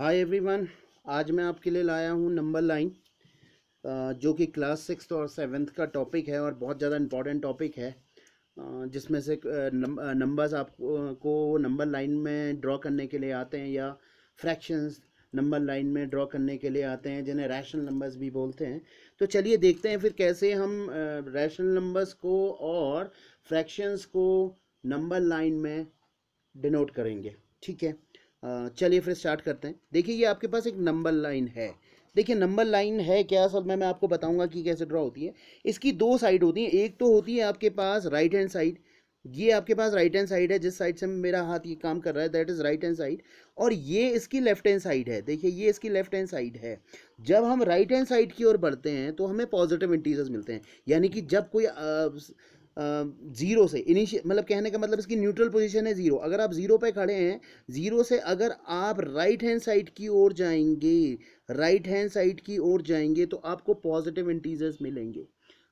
hi everyone आज मैं आपके लिए लाया हूँ नंबर लाइन जो कि क्लास सिक्स और सेवन्थ का टॉपिक है और बहुत ज़्यादा इम्पॉर्टेंट टॉपिक है जिसमें से नंबर्स आपको नंबर लाइन में ड्रॉ करने के लिए आते हैं या फ्रैक्शंस नंबर लाइन में ड्रॉ करने के लिए आते हैं जिन्हें रैशनल नंबर्स भी बोलते हैं तो चलिए देखते हैं फिर कैसे हम रैशनल नंबर्स को और फ्रैक्शंस को नंबर लाइन में डिनोट करेंगे ठीक है चलिए फिर स्टार्ट करते हैं देखिए ये आपके पास एक नंबर लाइन है देखिए नंबर लाइन है क्या असल में मैं आपको बताऊंगा कि कैसे ड्रा होती है इसकी दो साइड होती हैं एक तो होती है आपके पास राइट हैंड साइड ये आपके पास राइट हैंड साइड है जिस साइड से मेरा हाथ ये काम कर रहा है that is right hand side और ये इसकी लेफ्ट हैंड साइड है देखिए ये इसकी लेफ्ट हैंड साइड है जब हम राइट हैंड साइड की ओर बढ़ते हैं तो हमें पॉजिटिव इंटीजर्स मिलते हैं यानी कि जब कोई ज़ीरो से इनिशियल मतलब कहने का मतलब इसकी न्यूट्रल पोजीशन है ज़ीरो अगर आप ज़ीरो पे खड़े हैं ज़ीरो से अगर आप राइट हैंड साइड की ओर जाएंगे राइट हैंड साइड की ओर जाएंगे तो आपको पॉजिटिव इंटीजर्स मिलेंगे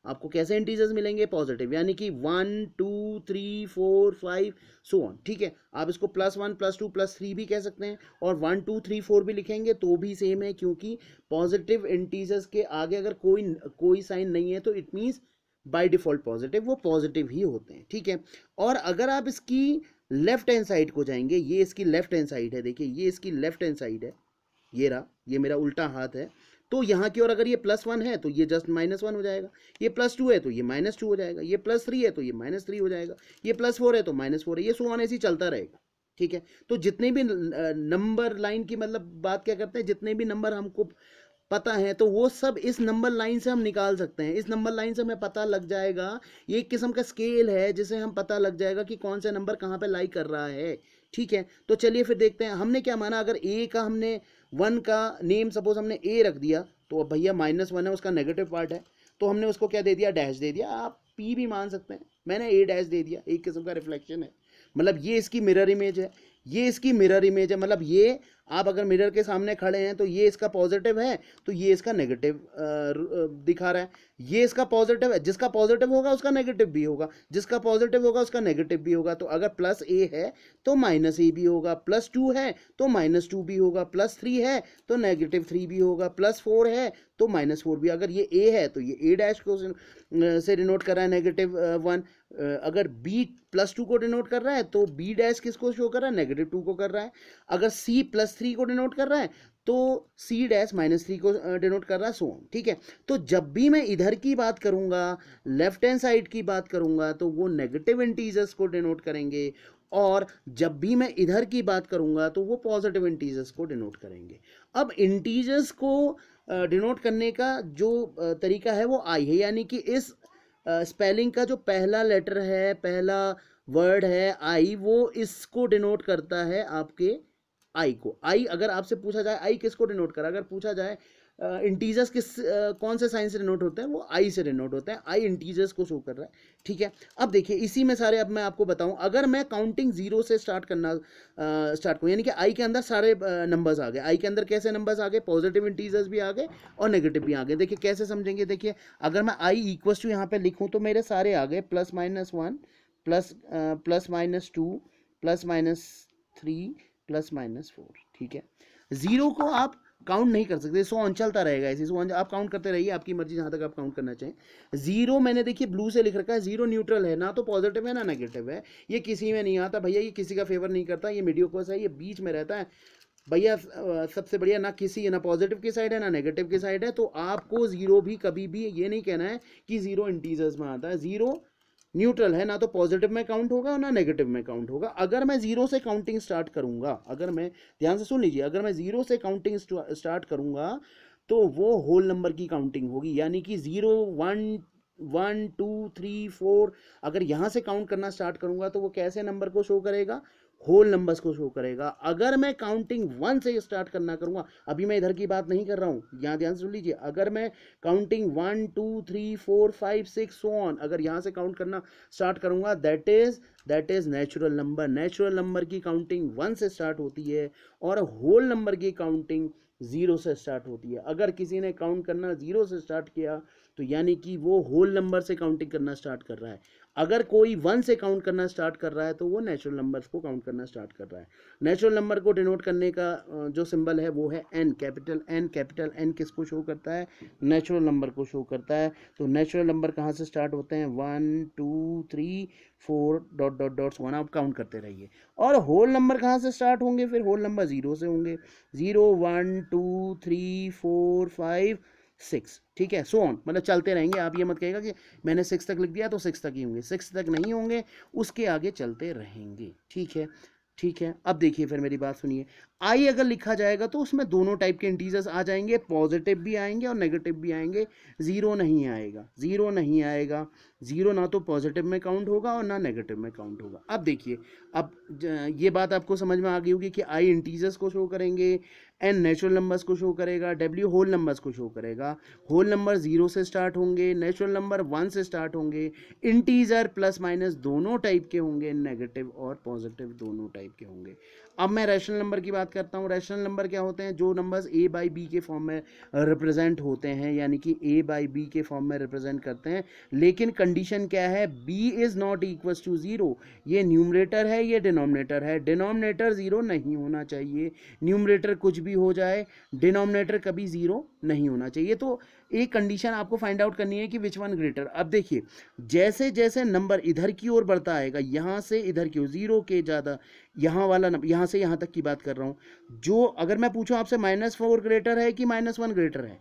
आपको कैसे इंटीजर्स मिलेंगे पॉजिटिव यानी कि one two three four five so on ठीक है आप इसको plus one plus two plus three भी कह सकते हैं और वन टू थ्री फोर भी लिखेंगे तो भी सेम है क्योंकि पॉजिटिव इंटीजर्स के आगे अगर कोई कोई साइन नहीं है तो it means by default positive वो पॉजिटिव ही होते हैं ठीक है और अगर आप इसकी लेफ्ट हैंड साइड को जाएंगे ये इसकी लेफ्ट हैंड साइड है देखिए ये इसकी लेफ्ट हैंड साइड है ये रहा ये मेरा उल्टा हाथ है तो यहाँ की ओर अगर ये प्लस वन है तो ये जस्ट माइनस वन हो जाएगा ये प्लस टू है तो ये माइनस टू हो जाएगा ये प्लस थ्री है तो ये माइनस थ्री हो जाएगा ये प्लस फोर है तो माइनस फोर है ये सोन ऐसे ही चलता रहेगा ठीक है तो जितने भी नंबर लाइन की मतलब बात क्या करते हैं जितने भी नंबर हमको पता है तो वो सब इस नंबर लाइन से हम निकाल सकते हैं इस नंबर लाइन से हमें पता लग जाएगा ये एक किस्म का स्केल है जिसे हम पता लग जाएगा कि कौन सा नंबर कहाँ पे लाई कर रहा है ठीक है तो चलिए फिर देखते हैं हमने क्या माना अगर ए का हमने वन का नेम सपोज हमने ए रख दिया तो अब भैया माइनस वन है उसका नेगेटिव पार्ट है तो हमने उसको क्या दे दिया डैश दे दिया आप पी भी मान सकते हैं मैंने ए डैश दे दिया एक किस्म का रिफ्लेक्शन है मतलब ये इसकी मिरर इमेज है ये इसकी मिरर इमेज है मतलब ये आप अगर मिरर के सामने खड़े हैं तो ये इसका पॉजिटिव है तो ये इसका नेगेटिव दिखा रहा है ये इसका पॉजिटिव है जिसका पॉजिटिव होगा उसका नेगेटिव भी होगा जिसका पॉजिटिव होगा उसका नेगेटिव भी होगा तो अगर प्लस ए है तो माइनस ए भी होगा प्लस टू है तो माइनस टू भी होगा प्लस थ्री है तो नेगेटिव थ्री भी होगा प्लस फोर है तो माइनस फोर भी अगर ये ए है तो ये ए डैश को से डिनोट कर रहा है नेगेटिव वन uh, अगर b प्लस टू को डिनोट कर रहा है तो b डैश किसको शो कर रहा है नेगेटिव टू को कर रहा है अगर c प्लस थ्री को डिनोट कर रहा है तो c डैश माइनस थ्री को डिनोट कर रहा है सोन ठीक है तो जब भी मैं इधर की बात करूंगा लेफ्ट हैंड साइड की बात करूंगा तो वो नेगेटिव इंटीजर्स को डिनोट करेंगे और जब भी मैं इधर की बात करूंगा तो वो पॉजिटिव इंटीजर्स को डिनोट करेंगे अब इंटीजर्स को डिनोट करने का जो तरीका है वो आई है यानी कि इस स्पेलिंग का जो पहला लेटर है पहला वर्ड है आई वो इसको डिनोट करता है आपके आई को आई अगर आपसे पूछा जाए आई किसको डिनोट करा अगर पूछा जाए इंटीजर्स किस कौन से साइन से डिनोट होते हैं वो आई से डिनोट होता है आई इंटीजर्स को शो कर रहा है ठीक है अब देखिए इसी में सारे अब मैं आपको बताऊं अगर मैं काउंटिंग जीरो से स्टार्ट करना स्टार्ट करूँ यानी कि आई के अंदर सारे नंबर्स आ गए आई के अंदर कैसे नंबर्स आ गए पॉजिटिव इंटीजर्स भी आ गए और नेगेटिव भी आ गए देखिए कैसे समझेंगे देखिए अगर मैं आई इक्वस टू यहाँ पर लिखूँ तो मेरे सारे आ गए plus minus one plus plus minus two plus minus three plus minus four ठीक है जीरो को आप काउंट नहीं कर सकते सो ऑन चलता रहेगा ऐसे सो आप काउंट करते रहिए आपकी मर्जी जहाँ तक आप काउंट करना चाहें जीरो मैंने देखिए ब्लू से लिख रखा है जीरो न्यूट्रल है ना तो पॉजिटिव है ना नेगेटिव है ये किसी में नहीं आता भैया ये किसी का फेवर नहीं करता ये मीडियो कोस है ये बीच में रहता है भैया सबसे बढ़िया ना किसी ना पॉजिटिव की साइड है ना नेगेटिव की साइड है तो आपको जीरो भी कभी भी ये नहीं कहना है कि जीरो इंटीजर्स में आता है जीरो न्यूट्रल है ना तो पॉजिटिव में काउंट होगा ना नेगेटिव में काउंट होगा अगर मैं जीरो से काउंटिंग स्टार्ट करूंगा अगर मैं ध्यान से सुन लीजिए अगर मैं जीरो से काउंटिंग स्टार्ट करूंगा तो वो होल नंबर की काउंटिंग होगी यानी कि zero one one two three four अगर यहाँ से काउंट करना स्टार्ट करूंगा तो वो कैसे नंबर को शो करेगा होल नंबर्स को शो करेगा अगर मैं काउंटिंग वन से स्टार्ट करना करूँगा अभी मैं इधर की बात नहीं कर रहा हूँ यहाँ ध्यान सुन लीजिए अगर मैं counting one two three four five six so on अगर यहाँ से काउंट करना स्टार्ट करूँगा that is that is natural number natural number की काउंटिंग वन से स्टार्ट होती है और होल नंबर की काउंटिंग ज़ीरो से स्टार्ट होती है अगर किसी ने काउंट करना ज़ीरो से स्टार्ट किया तो यानी कि वो होल नंबर से काउंटिंग करना स्टार्ट कर रहा है अगर कोई वन से काउंट करना स्टार्ट कर रहा है तो वो नेचुरल नंबर्स को काउंट करना स्टार्ट कर रहा है नेचुरल नंबर को डिनोट करने का जो सिंबल है वो है N capital N capital N किसको शो करता है नेचुरल नंबर को शो करता है तो नेचुरल नंबर कहाँ से स्टार्ट होते हैं one two three four dot dot dots one आप काउंट करते रहिए और होल नंबर कहाँ से स्टार्ट होंगे फिर होल नंबर ज़ीरो से होंगे zero one two three four five six ठीक है सो ऑन मतलब चलते रहेंगे आप ये मत कहेगा कि मैंने सिक्स तक लिख दिया तो सिक्स तक ही होंगे सिक्स तक नहीं होंगे उसके आगे चलते रहेंगे ठीक है ठीक है अब देखिए फिर मेरी बात सुनिए आई अगर लिखा जाएगा तो उसमें दोनों टाइप के इंटीजर्स आ जाएंगे पॉजिटिव भी आएंगे और नेगेटिव भी आएंगे ज़ीरो नहीं आएगा ज़ीरो नहीं आएगा ज़ीरो ना तो पॉजिटिव में काउंट होगा और ना नेगेटिव में काउंट होगा अब देखिए अब ये बात आपको समझ में आ गई होगी कि आई इंटीजर्स को शो करेंगे एन नेचुरल नंबर्स को शो करेगा डब्ल्यू होल नंबर्स को शो करेगा होल नंबर ज़ीरो से स्टार्ट होंगे नेचुरल नंबर वन से स्टार्ट होंगे इंटीजर प्लस माइनस दोनों टाइप के होंगे नेगेटिव और पॉजिटिव दोनों टाइप के होंगे अब मैं रैशनल नंबर की बात करता हूँ रैशनल नंबर क्या होते हैं जो नंबर्स ए बाई बी के फॉर्म में रिप्रेजेंट होते हैं यानी कि ए बाई बी के फॉर्म में रिप्रेजेंट करते हैं लेकिन कंडीशन क्या है b is not equal to zero ये न्यूमरेटर है ये डिनोमिनेटर है डिनोमिनेटर ज़ीरो नहीं होना चाहिए न्यूमरेटर कुछ भी हो जाए डिनोमिनेटर कभी ज़ीरो नहीं होना चाहिए तो एक कंडीशन आपको फाइंड आउट करनी है कि विच वन ग्रेटर अब देखिए जैसे जैसे नंबर इधर की ओर बढ़ता आएगा यहाँ से इधर की ओर ज़ीरो के ज़्यादा यहाँ वाला नंबर यहाँ से यहाँ तक की बात कर रहा हूँ जो अगर मैं पूछूँ आपसे माइनस फोर ग्रेटर है कि माइनस वन ग्रेटर है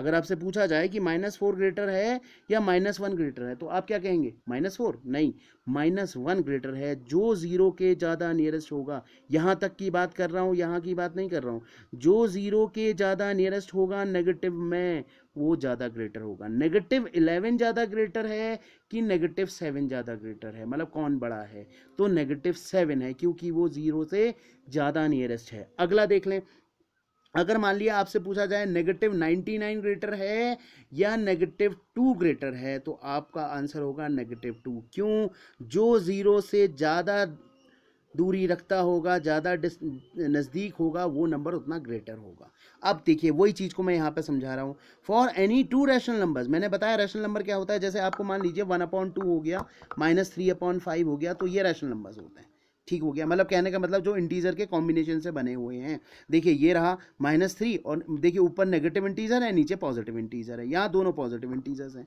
अगर आपसे पूछा जाए कि माइनस फोर ग्रेटर है या माइनस वन ग्रेटर है तो आप क्या कहेंगे माइनस फोर नहीं माइनस वन ग्रेटर है जो ज़ीरो के ज़्यादा नियरेस्ट होगा यहाँ तक की बात कर रहा हूँ यहाँ की बात नहीं कर रहा हूँ जो ज़ीरो के ज़्यादा नियरेस्ट होगा नेगेटिव में वो ज़्यादा ग्रेटर होगा नेगेटिव इलेवन ज़्यादा ग्रेटर है कि नेगेटिव सेवन ज़्यादा ग्रेटर है मतलब कौन बड़ा है तो नेगेटिव सेवन है क्योंकि वो ज़ीरो से ज़्यादा नियरेस्ट है अगला देख लें अगर मान लिया आपसे पूछा जाए नेगेटिव नाइन्टी नाइन ग्रेटर है या नेगेटिव टू ग्रेटर है तो आपका आंसर होगा नेगेटिव टू क्यों जो ज़ीरो से ज़्यादा दूरी रखता होगा ज़्यादा नज़दीक होगा वो नंबर उतना ग्रेटर होगा अब देखिए वही चीज़ को मैं यहाँ पे समझा रहा हूँ for any two rational numbers मैंने बताया रैशनल नंबर क्या होता है जैसे आपको मान लीजिए वन अपॉइंट टू हो गया माइनस थ्री अपॉइंट फाइव हो गया तो ये रैशनल नंबर्स होते हैं ठीक हो गया मतलब कहने का मतलब जो इंटीजर के कॉम्बिनेशन से बने हुए हैं देखिए ये रहा माइनस थ्री और देखिए ऊपर नेगेटिव इंटीजर है नीचे पॉजिटिव इंटीजर है यहाँ दोनों पॉजिटिव इंटीजर्स हैं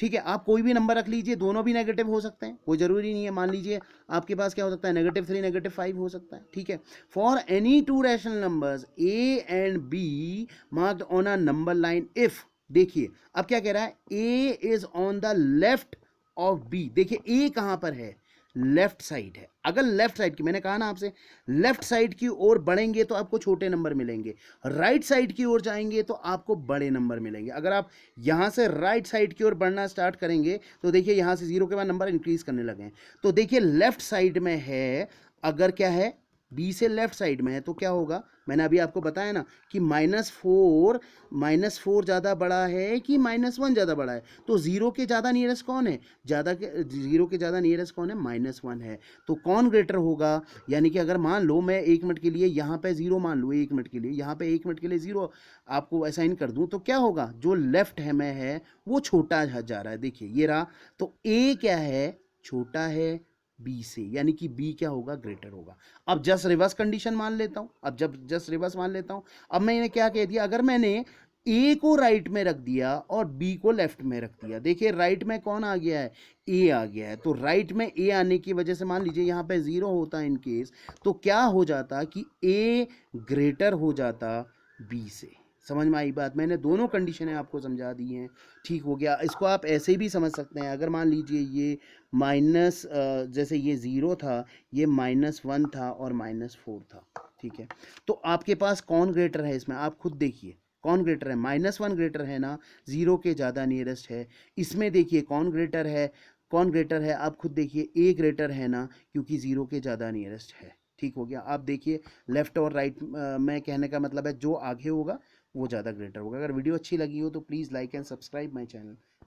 ठीक है आप कोई भी नंबर रख लीजिए दोनों भी नेगेटिव हो सकते हैं कोई ज़रूरी नहीं है मान लीजिए आपके पास क्या हो सकता है नेगेटिव थ्री नेगेटिव फाइव हो सकता है ठीक है for any two rational numbers A and B mark on a number line if देखिए अब क्या कह रहा है A is on the left of B देखिए ए कहाँ पर है लेफ्ट साइड है अगर लेफ्ट साइड की मैंने कहा ना आपसे लेफ्ट साइड की ओर बढ़ेंगे तो आपको छोटे नंबर मिलेंगे राइट साइड की ओर जाएंगे तो आपको बड़े नंबर मिलेंगे अगर आप यहाँ से राइट साइड की ओर बढ़ना स्टार्ट करेंगे तो देखिए यहाँ से जीरो के बाद नंबर इंक्रीज करने लगे तो देखिए लेफ्ट साइड में है अगर क्या है बी से लेफ्ट साइड में है तो क्या होगा मैंने अभी आपको बताया ना कि माइनस फोर माइनस फोर ज़्यादा बड़ा है कि माइनस वन ज़्यादा बड़ा है तो ज़ीरो के ज़्यादा नियरेस्ट कौन है ज़्यादा के ज़ीरो के ज़्यादा नियरेस्ट कौन है माइनस वन है तो कौन ग्रेटर होगा यानी कि अगर मान लो मैं एक मिनट के लिए यहाँ पे ज़ीरो मान लूँ एक मिनट के लिए यहाँ पे एक मिनट के लिए ज़ीरो आपको असाइन कर दूँ तो क्या होगा जो लेफ्ट है मैं है वो छोटा जा रहा है देखिए ये रहा तो ए क्या है छोटा है बी से यानी कि बी क्या होगा ग्रेटर होगा अब जस्ट रिवर्स कंडीशन मान लेता हूँ अब जब जस्ट रिवर्स मान लेता हूँ अब मैंने क्या कह दिया अगर मैंने ए को राइट में रख दिया और बी को लेफ्ट में रख दिया देखिए राइट में कौन आ गया है ए आ गया है तो राइट में ए आने की वजह से मान लीजिए यहाँ पे ज़ीरो होता इन केस तो क्या हो जाता कि ए ग्रेटर हो जाता बी से समझ में आई बात मैंने दोनों कंडीशनें आपको समझा दी हैं ठीक हो गया इसको आप ऐसे भी समझ सकते हैं अगर मान लीजिए ये माइनस जैसे ये ज़ीरो था ये माइनस वन था और माइनस फोर था ठीक है तो आपके पास कौन ग्रेटर है इसमें आप खुद देखिए कौन ग्रेटर है माइनस वन ग्रेटर है ना ज़ीरो के ज़्यादा नियरेस्ट है इसमें देखिए कौन ग्रेटर है कौन ग्रेटर है आप खुद देखिए ए ग्रेटर है ना क्योंकि ज़ीरो के ज़्यादा नियरेस्ट है ठीक हो गया आप देखिए लेफ़्ट और राइट right, में कहने का मतलब है जो आगे होगा वो ज़्यादा ग्रेटर होगा अगर वीडियो अच्छी लगी हो तो please like and subscribe my channel